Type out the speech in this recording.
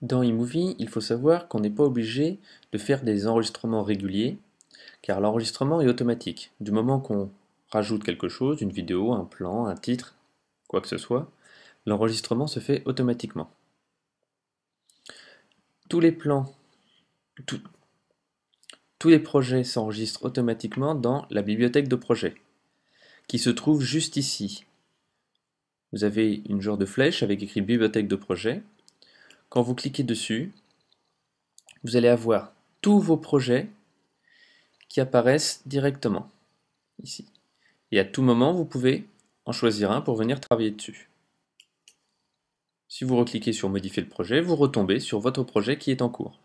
Dans eMovie, il faut savoir qu'on n'est pas obligé de faire des enregistrements réguliers, car l'enregistrement est automatique. Du moment qu'on rajoute quelque chose, une vidéo, un plan, un titre, quoi que ce soit, l'enregistrement se fait automatiquement. Tous les plans, tous les projets s'enregistrent automatiquement dans la bibliothèque de projets, qui se trouve juste ici. Vous avez une genre de flèche avec écrit bibliothèque de projet, quand vous cliquez dessus, vous allez avoir tous vos projets qui apparaissent directement ici. Et à tout moment, vous pouvez en choisir un pour venir travailler dessus. Si vous recliquez sur Modifier le projet, vous retombez sur votre projet qui est en cours.